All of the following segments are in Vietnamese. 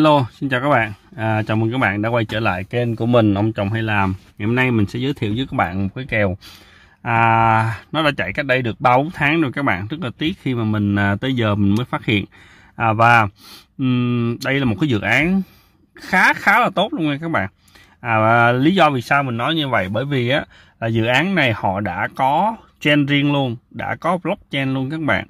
Hello, xin chào các bạn à, Chào mừng các bạn đã quay trở lại kênh của mình Ông Chồng Hay Làm Ngày hôm nay mình sẽ giới thiệu với các bạn một cái kèo à, Nó đã chạy cách đây được 3-4 tháng rồi các bạn Rất là tiếc khi mà mình à, tới giờ mình mới phát hiện à, Và um, đây là một cái dự án khá khá là tốt luôn nha các bạn à, và Lý do vì sao mình nói như vậy Bởi vì á là dự án này họ đã có chain riêng luôn Đã có blockchain luôn các bạn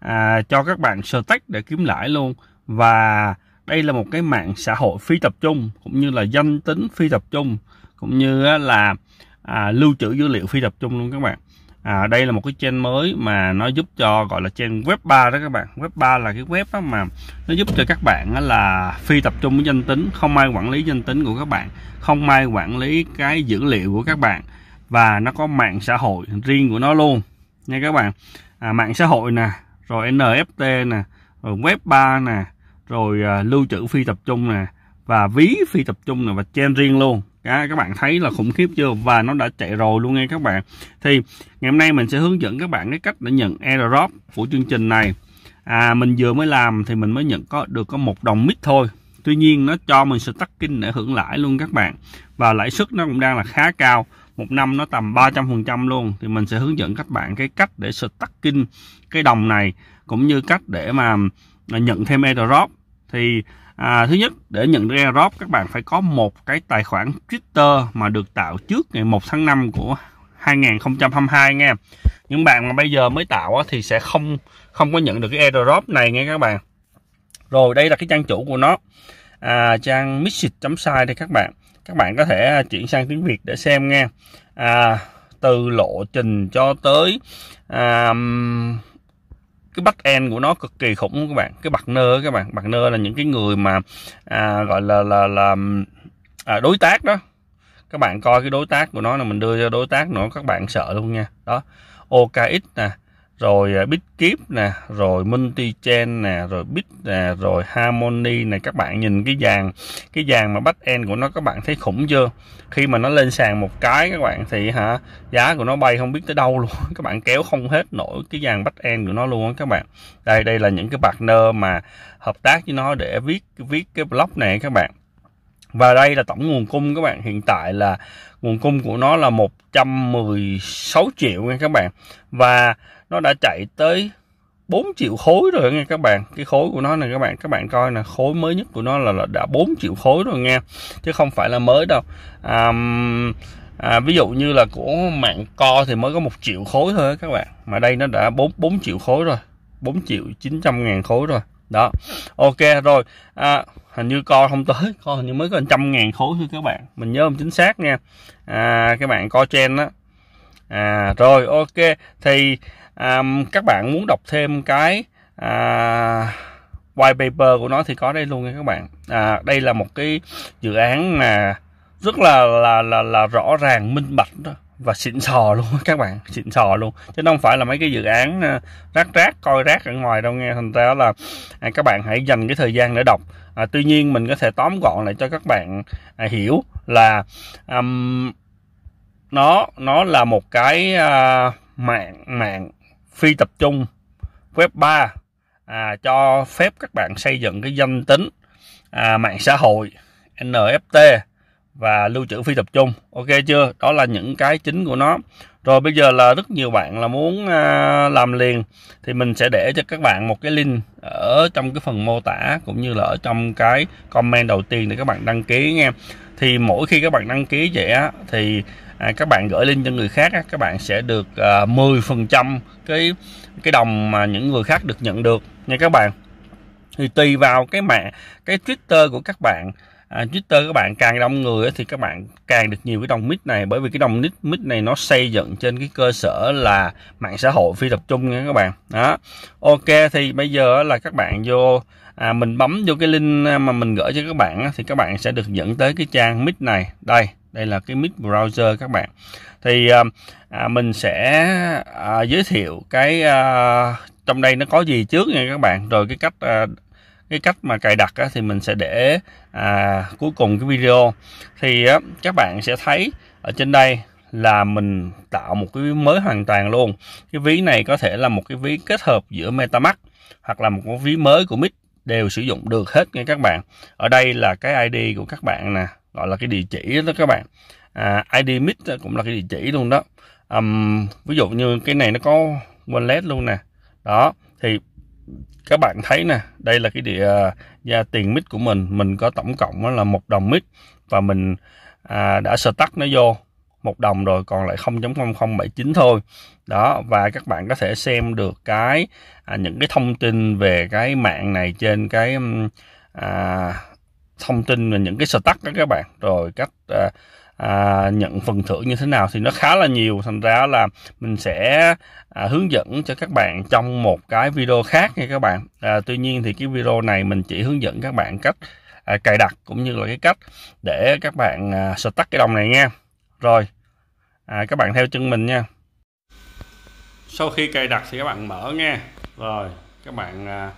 à, Cho các bạn sơ tách để kiếm lãi luôn Và đây là một cái mạng xã hội phi tập trung cũng như là danh tính phi tập trung cũng như là à, lưu trữ dữ liệu phi tập trung luôn các bạn à, đây là một cái trang mới mà nó giúp cho gọi là trang web 3 đó các bạn web 3 là cái web đó mà nó giúp cho các bạn là phi tập trung với danh tính không ai quản lý danh tính của các bạn không ai quản lý cái dữ liệu của các bạn và nó có mạng xã hội riêng của nó luôn nha các bạn à, mạng xã hội nè rồi NFT nè rồi web 3 nè rồi à, lưu trữ phi tập trung nè và ví phi tập trung nè và chen riêng luôn à, các bạn thấy là khủng khiếp chưa và nó đã chạy rồi luôn nghe các bạn thì ngày hôm nay mình sẽ hướng dẫn các bạn cái cách để nhận airdrop của chương trình này à, mình vừa mới làm thì mình mới nhận có được có một đồng mít thôi tuy nhiên nó cho mình tắt kinh để hưởng lãi luôn các bạn và lãi suất nó cũng đang là khá cao một năm nó tầm 300% luôn thì mình sẽ hướng dẫn các bạn cái cách để tắt kinh cái đồng này cũng như cách để mà là nhận thêm airdrop thì à, thứ nhất để nhận được airdrop các bạn phải có một cái tài khoản Twitter mà được tạo trước ngày 1 tháng 5 của 2022 nha những bạn mà bây giờ mới tạo thì sẽ không không có nhận được cái airdrop này nghe các bạn rồi đây là cái trang chủ của nó à, trang mixit.site đây các bạn các bạn có thể à, chuyển sang tiếng Việt để xem nghe à, từ lộ trình cho tới à, cái bắt end của nó cực kỳ khủng các bạn cái bạc nơ các bạn bạc nơ là những cái người mà à, gọi là là là à, đối tác đó các bạn coi cái đối tác của nó là mình đưa cho đối tác nữa các bạn sợ luôn nha đó OKX nè rồi à, Bitkeep nè, rồi Multichain nè, rồi Bit nè, à, rồi Harmony nè các bạn nhìn cái dàn cái dàn mà bắt end của nó các bạn thấy khủng chưa? Khi mà nó lên sàn một cái các bạn thì hả giá của nó bay không biết tới đâu luôn. Các bạn kéo không hết nổi cái dàn bắt end của nó luôn các bạn. Đây đây là những cái partner mà hợp tác với nó để viết viết cái blog này các bạn. Và đây là tổng nguồn cung các bạn Hiện tại là nguồn cung của nó là 116 triệu nha các bạn Và nó đã chạy tới 4 triệu khối rồi nha các bạn cái khối của nó này các bạn các bạn coi là khối mới nhất của nó là, là đã 4 triệu khối rồi nha chứ không phải là mới đâu à, à, ví dụ như là của mạng co thì mới có một triệu khối thôi các bạn mà đây nó đã 4 4 triệu khối rồi 4 triệu 900 ngàn khối rồi đó ok rồi à, hình như co không tới co hình như mới có trăm ngàn khối thôi các bạn mình nhớ không chính xác nha à, các bạn co chen đó à, rồi ok thì à, các bạn muốn đọc thêm cái à, white paper của nó thì có đây luôn nha các bạn à, đây là một cái dự án mà rất là là là, là rõ ràng minh bạch đó và xịn sò luôn các bạn xịn sò luôn chứ không phải là mấy cái dự án à, rác rác coi rác ở ngoài đâu nghe thành ra là à, các bạn hãy dành cái thời gian để đọc à, tuy nhiên mình có thể tóm gọn lại cho các bạn à, hiểu là um, nó nó là một cái uh, mạng mạng phi tập trung web 3 à, cho phép các bạn xây dựng cái danh tính à, mạng xã hội NFT và lưu trữ phi tập trung ok chưa đó là những cái chính của nó rồi bây giờ là rất nhiều bạn là muốn à, làm liền thì mình sẽ để cho các bạn một cái link ở trong cái phần mô tả cũng như là ở trong cái comment đầu tiên để các bạn đăng ký nghe thì mỗi khi các bạn đăng ký vậy á thì à, các bạn gửi link cho người khác á, các bạn sẽ được à, 10% cái cái đồng mà những người khác được nhận được nha các bạn thì tùy vào cái mạng cái Twitter của các bạn à, Twitter các bạn càng đông người thì các bạn càng được nhiều cái đồng mít này bởi vì cái đồng mít này nó xây dựng trên cái cơ sở là mạng xã hội phi tập trung nha các bạn đó ok thì bây giờ là các bạn vô à, mình bấm vô cái link à, mà mình gửi cho các bạn thì các bạn sẽ được dẫn tới cái trang mít này đây đây là cái mid browser các bạn thì à, à, mình sẽ à, giới thiệu cái à, trong đây nó có gì trước nha các bạn rồi cái cách à, cái cách mà cài đặt á, thì mình sẽ để à, cuối cùng cái video thì á, các bạn sẽ thấy ở trên đây là mình tạo một cái ví mới hoàn toàn luôn cái ví này có thể là một cái ví kết hợp giữa MetaMask hoặc là một cái ví mới của Mix đều sử dụng được hết nha các bạn ở đây là cái ID của các bạn nè gọi là cái địa chỉ đó các bạn à, ID mix cũng là cái địa chỉ luôn đó um, ví dụ như cái này nó có wallet luôn nè đó thì các bạn thấy nè đây là cái địa à, gia tiền mix của mình mình có tổng cộng là một đồng mix và mình à, đã stack nó vô một đồng rồi còn lại 0.0079 thôi đó và các bạn có thể xem được cái à, những cái thông tin về cái mạng này trên cái à, thông tin về những cái stack đó các bạn rồi cách à, à, nhận phần thưởng như thế nào thì nó khá là nhiều thành ra là mình sẽ à, hướng dẫn cho các bạn trong một cái video khác nha các bạn à, tuy nhiên thì cái video này mình chỉ hướng dẫn các bạn cách à, cài đặt cũng như là cái cách để các bạn à, tắt cái đồng này nha rồi à, các bạn theo chân mình nha sau khi cài đặt thì các bạn mở nha rồi các bạn à,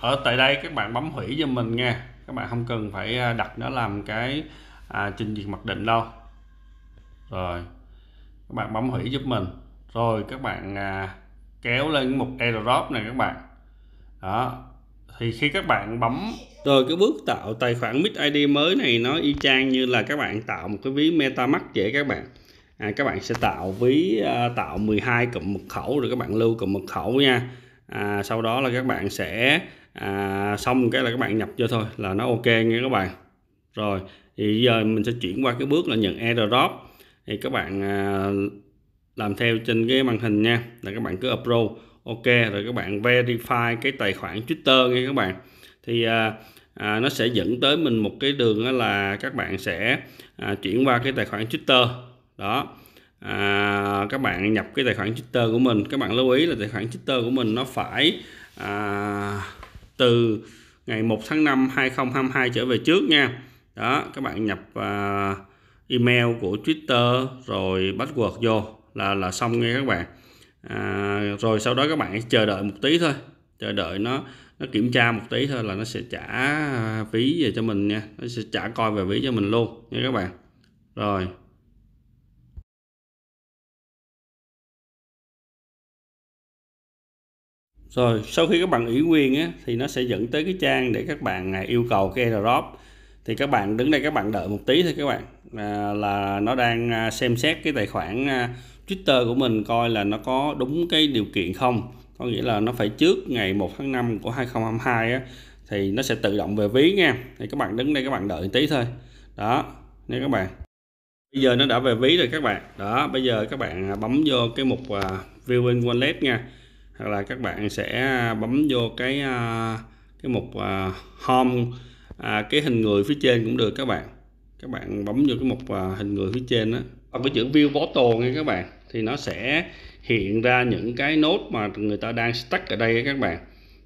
ở tại đây các bạn bấm hủy cho mình nha các bạn không cần phải à, đặt nó làm cái à, trình duyệt mặc định đâu rồi các bạn bấm hủy giúp mình rồi các bạn à, kéo lên mục airdrop này các bạn đó thì khi các bạn bấm rồi cái bước tạo tài khoản MID id mới này nó y chang như là các bạn tạo một cái ví metamask vậy các bạn à, các bạn sẽ tạo ví à, tạo 12 cụm mật khẩu rồi các bạn lưu cụm mật khẩu nha à, sau đó là các bạn sẽ à, xong cái là các bạn nhập vô thôi là nó ok nghe các bạn rồi thì giờ mình sẽ chuyển qua cái bước là nhận airdrop thì các bạn à, làm theo trên cái màn hình nha là các bạn cứ approve ok rồi các bạn verify cái tài khoản twitter nghe các bạn thì à, à, nó sẽ dẫn tới mình một cái đường là các bạn sẽ à, chuyển qua cái tài khoản twitter đó à, các bạn nhập cái tài khoản twitter của mình các bạn lưu ý là tài khoản twitter của mình nó phải à, từ ngày 1 tháng 5 2022 trở về trước nha đó các bạn nhập uh, email của Twitter rồi password vô là là xong nghe các bạn à, rồi sau đó các bạn chờ đợi một tí thôi chờ đợi nó nó kiểm tra một tí thôi là nó sẽ trả phí về cho mình nha nó sẽ trả coi về phí cho mình luôn nha các bạn rồi rồi sau khi các bạn ủy quyền á, thì nó sẽ dẫn tới cái trang để các bạn à, yêu cầu cái airdrop thì các bạn đứng đây các bạn đợi một tí thôi các bạn à, là nó đang à, xem xét cái tài khoản à, Twitter của mình coi là nó có đúng cái điều kiện không có nghĩa là nó phải trước ngày 1 tháng 5 của 2022 á, thì nó sẽ tự động về ví nha thì các bạn đứng đây các bạn đợi một tí thôi đó nha các bạn bây giờ nó đã về ví rồi các bạn đó bây giờ các bạn bấm vô cái mục uh, viewing wallet nha hoặc là các bạn sẽ à, bấm vô cái à, cái mục à, home à, cái hình người phía trên cũng được các bạn các bạn bấm vô cái mục hình người phía trên đó bằng cái chữ view bottle nghe các bạn thì nó sẽ hiện ra những cái nốt mà người ta đang stack ở đây các bạn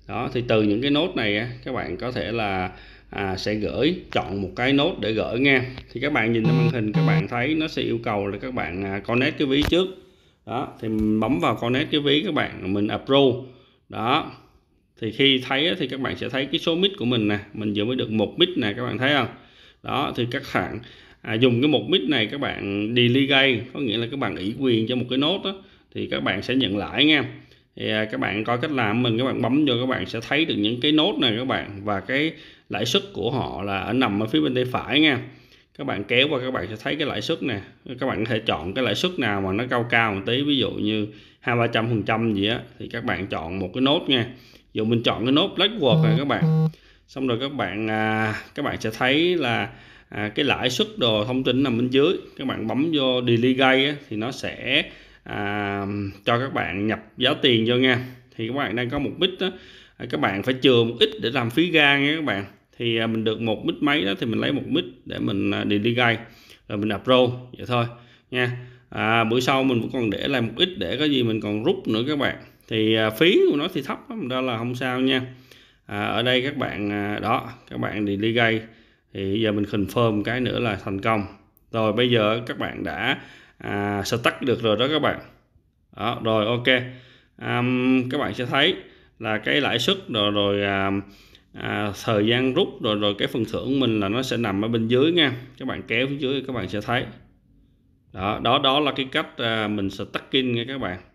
đó thì từ những cái nốt này các bạn có thể là à, sẽ gửi chọn một cái nốt để gửi nghe thì các bạn nhìn trên màn hình các bạn thấy nó sẽ yêu cầu là các bạn connect cái ví trước đó thì bấm vào connect cái ví các bạn mình approve đó thì khi thấy thì các bạn sẽ thấy cái số mít của mình nè mình vừa mới được một mít nè các bạn thấy không đó thì các bạn à, dùng cái một mít này các bạn delegate có nghĩa là các bạn ủy quyền cho một cái nốt đó thì các bạn sẽ nhận lại nha thì à, các bạn coi cách làm mình các bạn bấm vô các bạn sẽ thấy được những cái nốt này các bạn và cái lãi suất của họ là ở nằm ở phía bên tay phải nha các bạn kéo qua các bạn sẽ thấy cái lãi suất nè các bạn có thể chọn cái lãi suất nào mà nó cao cao một tí ví dụ như hai ba trăm phần trăm gì á thì các bạn chọn một cái nốt nha dù mình chọn cái nốt Blackwood này các bạn xong rồi các bạn à, các bạn sẽ thấy là à, cái lãi suất đồ thông tin nằm bên dưới các bạn bấm vô delay gây á, thì nó sẽ à, cho các bạn nhập giá tiền vô nha thì các bạn đang có một bit đó à, các bạn phải chừa một ít để làm phí ga nha các bạn thì à, mình được một bit mấy đó thì mình lấy một bit để mình à, đi đi gây rồi mình đập rô vậy thôi nha à, bữa sau mình vẫn còn để lại một ít để có gì mình còn rút nữa các bạn thì à, phí của nó thì thấp lắm đó là không sao nha à, ở đây các bạn à, đó các bạn đi đi gây thì giờ mình confirm cái nữa là thành công rồi bây giờ các bạn đã à, tắt được rồi đó các bạn đó, rồi ok um, các bạn sẽ thấy là cái lãi suất rồi rồi à, um, à, thời gian rút rồi rồi cái phần thưởng mình là nó sẽ nằm ở bên dưới nha các bạn kéo phía dưới các bạn sẽ thấy đó đó đó là cái cách à, mình kinh nha các bạn